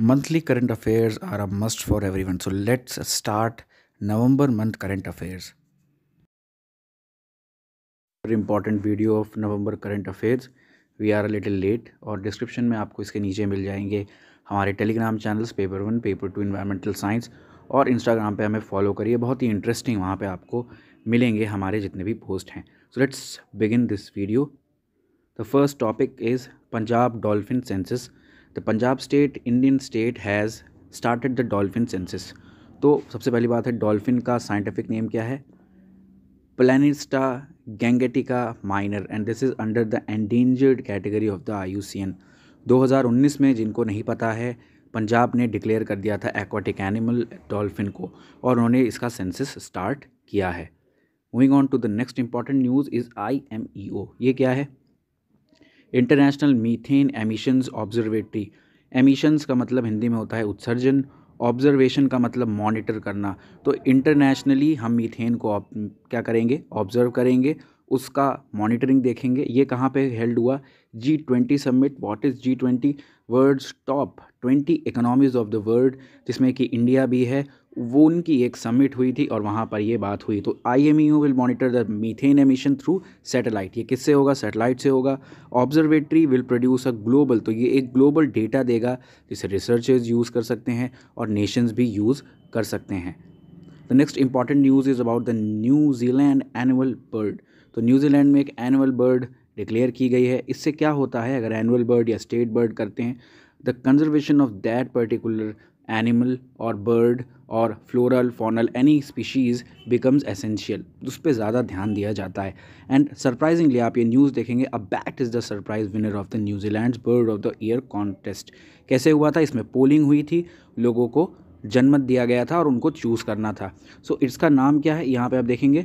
monthly current affairs are a must for everyone so let's start november month current affairs very important video of november current affairs we are little late और description में आपको इसके नीचे मिल जाएंगे हमारे Telegram channels paper one paper two environmental science और Instagram पे हमें फॉलो करिए बहुत ही इंटरेस्टिंग वहाँ पे आपको मिलेंगे हमारे जितने भी पोस्ट हैं so let's begin this video the first topic is Punjab dolphin census the Punjab state Indian state has started the dolphin census तो सबसे पहली बात है डॉल्फिन का साइंटिफिक नेम क्या है Platanista gangetica minor and this is under the endangered category of the I 2019 में जिनको नहीं पता है पंजाब ने डिक्लेयर कर दिया था एक्वाटिक एनिमल डॉल्फिन को और उन्होंने इसका सेंसिस स्टार्ट किया है moving on to the next important news is I M E O ये क्या है international methane emissions observatory emissions का मतलब हिंदी में होता है उत्सर्जन ऑब्जर्वेशन का मतलब मॉनिटर करना तो इंटरनेशनली हम मीथेन को क्या करेंगे ऑब्जर्व करेंगे उसका मॉनिटरिंग देखेंगे ये कहाँ पे हेल्ड हुआ G twenty summit what is G twenty world's top twenty economies of the world जिसमें कि इंडिया भी है वो उनकी एक समिट हुई थी और वहाँ पर ये बात हुई तो I M E will monitor the methane emission through satellite ये किससे होगा सैटेलाइट से होगा observatory will produce a global तो ये एक ग्लोबल डेटा देगा जिसे रिसर्चर्स यूज़ कर सकते हैं और नेशंस भी यूज़ कर सकते हैं the next important news is about the New Zealand annual bird तो न्यूजीलैंड में एक एनुअल बर्ड डिक्लेयर की गई है इससे क्या होता है अगर एनुअल बर्ड या स्टेट बर्ड करते हैं the conservation of that particular animal और बर्ड और floral faunal any species becomes essential उस पर ज़्यादा ध्यान दिया जाता है एंड सरप्राइजिंगली आप ये न्यूज़ देखेंगे a bat is the surprise winner of the New Zealand bird of the year contest कैसे हुआ था इसमें पोलिंग हुई थी लोगों को जनमत दिया गया था और उनको चूज़ करना था सो so, इसका नाम क्या है यहाँ पे आप देखेंगे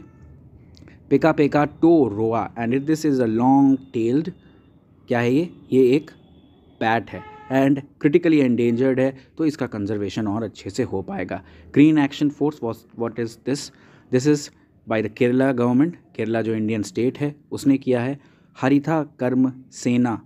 पेका Pekapeka tou roa and it this is a long tailed क्या है ये ये एक पैट है एंड क्रिटिकली एंडेंजर्ड है तो इसका कंजर्वेशन और अच्छे से हो पाएगा green action force what is this this is by the Kerala government Kerala जो इंडियन स्टेट है उसने किया है हरिथा कर्म सेना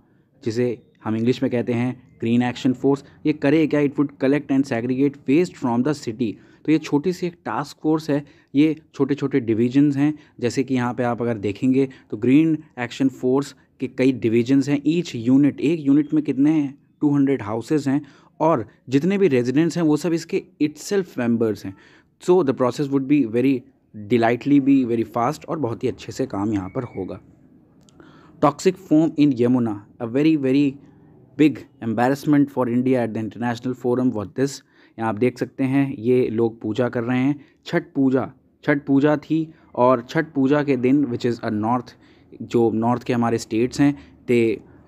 जिसे हम इंग्लिश में कहते हैं ग्रीन एक्शन फोर्स ये करे क्या it would collect and segregate waste from the city तो ये छोटी सी एक टास्क फोर्स है ये छोटे छोटे डिविजन्स हैं जैसे कि यहाँ पे आप अगर देखेंगे तो ग्रीन एक्शन फोर्स के कई डिविजन्स हैं ईच यूनिट एक यूनिट में कितने हैं टू हंड्रेड हाउसेज़ हैं और जितने भी रेजिडेंट्स हैं वो सब इसके सेल्फ मेंबर्स हैं so the process would be very delightly भी वेरी फास्ट और बहुत ही अच्छे से काम यहाँ पर होगा toxic foam in Yamuna a very very big embarrassment for India at the international forum what this यहाँ आप देख सकते हैं ये लोग पूजा कर रहे हैं छठ पूजा छठ पूजा थी और छठ पूजा के दिन विच इज़ अ नॉर्थ जो नॉर्थ के हमारे स्टेट्स हैं they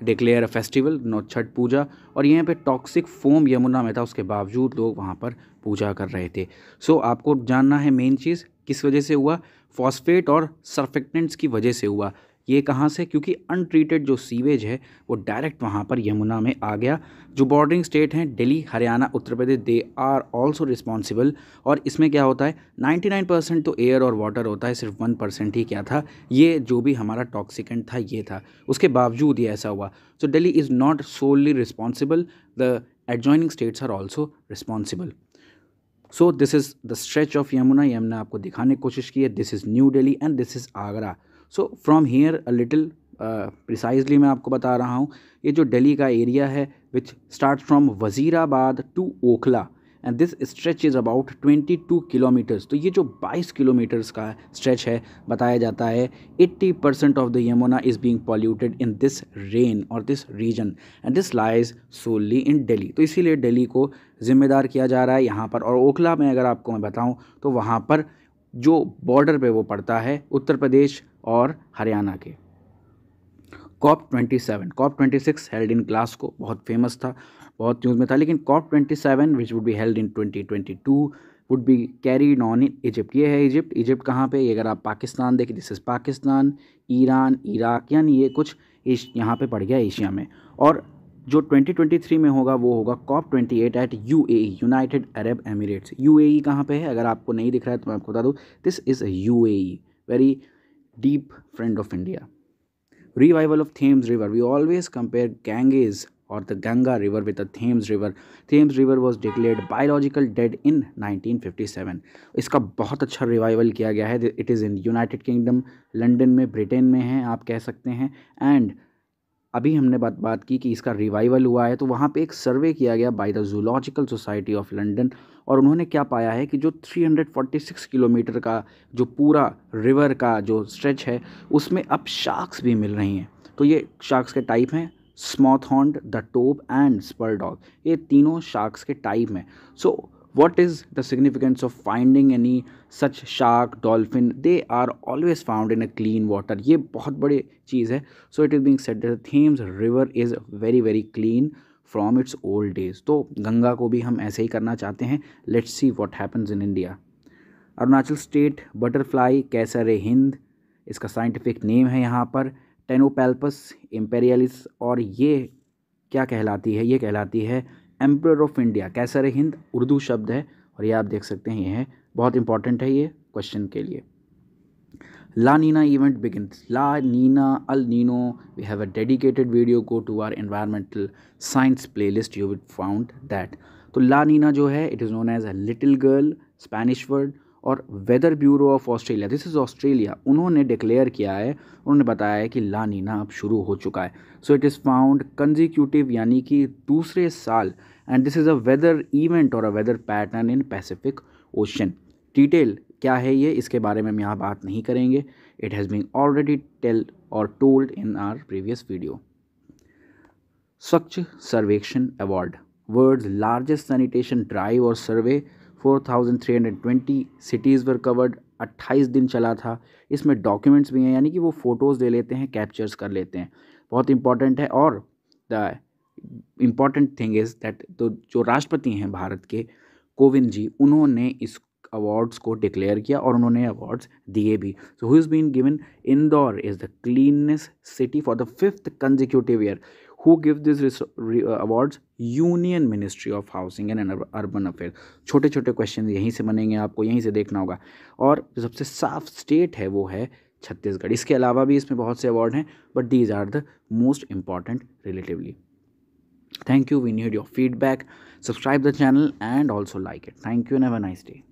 declare a festival no Chhath Puja और यहाँ पे टॉक्सिक फोम यमुना में था उसके बावजूद लोग वहाँ पर पूजा कर रहे थे सो so, आपको जानना है मेन चीज़ किस वजह से हुआ फॉस्फेट और सर्फेक्टेंट्स की वजह से हुआ ये कहाँ से क्योंकि अनट्रीटेड जो सीवेज है वो डायरेक्ट वहाँ पर यमुना में आ गया जो बॉर्डरिंग स्टेट हैं Delhi Haryana Uttar Pradesh they are also responsible और इसमें क्या होता है 99 परसेंट तो एयर और वाटर होता है सिर्फ वन परसेंट ही क्या था ये जो भी हमारा टॉक्सिकेंट था ये था उसके बावजूद ये ऐसा हुआ so Delhi is not solely responsible the adjoining states are also responsible so this is the stretch of Yamuna Yamuna आपको दिखाने की कोशिश की है this is New Delhi and this is Agra so from here a little precisely मैं आपको बता रहा हूँ ये जो डेली का एरिया है which start from Wazirabad to Okhla and this stretch is about twenty two kilometers तो ये जो बाईस किलोमीटर्स का स्ट्रेच है बताया जाता है eighty percent of the Yamuna is being polluted in this rain और this region and this lies solely in Delhi तो इसीलिए डेली को ज़िम्मेदार किया जा रहा है यहाँ पर और ओखला में अगर आपको मैं बताऊँ तो वहाँ पर जो बॉर्डर पे वो पड़ता है उत्तर प्रदेश और हरियाणा के COP twenty seven COP twenty six held in को बहुत फेमस था बहुत न्यूज़ में था लेकिन COP twenty seven which would be held in twenty twenty two would be carried on in Egypt ये है इजिप्ट इजिप्ट कहाँ पे अगर आप पाकिस्तान देखें this is Pakistan Iran Iraq यानी ये कुछ यहाँ पे पड़ गया एशिया में और जो 2023 में होगा वो होगा COP 28 at at U A United Arab Emirates U A कहाँ पर है अगर आपको नहीं दिख रहा है तो मैं आपको बता दूँ this is U A very deep friend of India revival of Thames river we always compare Ganges और the Ganga river with the Thames river Thames river was declared biological dead in nineteen fifty seven इसका बहुत अच्छा revival किया गया है it is in United Kingdom London में Britain में है आप कह सकते हैं एंड अभी हमने बात बात की कि इसका रिवाइवल हुआ है तो वहाँ पे एक सर्वे किया गया by the zoological society of London और उन्होंने क्या पाया है कि जो 346 किलोमीटर का जो पूरा रिवर का जो स्ट्रेच है उसमें अब शार्क्स भी मिल रही हैं तो ये शार्क्स के टाइप हैं smooth hound the tope and spur dog ये तीनों शार्क्स के टाइप हैं सो so, what is the significance of finding any such shark dolphin they are always found in a clean water ये बहुत बड़ी चीज़ है so it is being said that the Thames river is very very clean from its old days तो गंगा को भी हम ऐसे ही करना चाहते हैं let's see what happens in India Arunachal state butterfly कैसर हिंद इसका साइंटिफिक नेम है यहाँ पर टेनोपेल्पस इम्पेरियलिस और ये क्या कहलाती है ये कहलाती है एम्प्रर ऑफ इंडिया कैसर हिंद उर्दू शब्द है और ये आप देख सकते हैं ये है बहुत इंपॉर्टेंट है ये क्वेश्चन के लिए La Nina event begin La Nina El Nino we have a dedicated video go to our environmental science playlist you would found that तो ला नीना जो है it is known as a little girl Spanish word और weather bureau of Australia this is Australia उन्होंने declare किया है उन्होंने बताया है कि लानीना अब शुरू हो चुका है so it is found consecutive यानी कि दूसरे साल and this is a weather event और a weather pattern in Pacific ocean detail क्या है ये इसके बारे में हम यहाँ बात नहीं करेंगे it has been already tell और told in our previous video Swachh Survekshan award world largest sanitation drive और सर्वे 4,320 सिटीज़ वर कवर्ड 28 दिन चला था इसमें डॉक्यूमेंट्स भी हैं यानी कि वो फ़ोटोज़ ले लेते हैं कैप्चर्स कर लेते हैं बहुत इंपॉर्टेंट है और the important thing is that तो जो राष्ट्रपति हैं भारत के कोविंद जी उन्होंने इस अवार्ड्स को डिक्लेयर किया और उन्होंने अवार्ड्स दिए भी so who is been given Indore is the cleanness city for the fifth consecutive year who give this awards union ministry of housing and urban affair छोटे छोटे क्वेश्चन यहीं से बनेंगे आपको यहीं से देखना होगा और जो सबसे साफ स्टेट है वो है छत्तीसगढ़ इसके अलावा भी इसमें बहुत से अवार्ड हैं but these are the most important relatively thank you we need your feedback subscribe the channel and also like it thank you an ever nice day